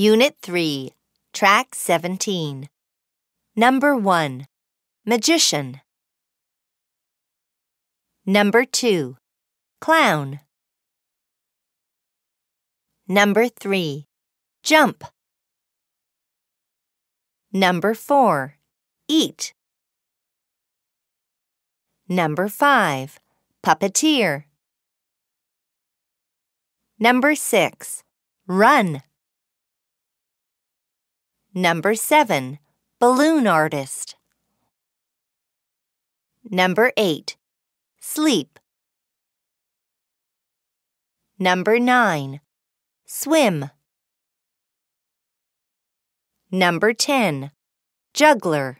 Unit 3, Track 17. Number 1, Magician. Number 2, Clown. Number 3, Jump. Number 4, Eat. Number 5, Puppeteer. Number 6, Run. Number 7. Balloon Artist. Number 8. Sleep. Number 9. Swim. Number 10. Juggler.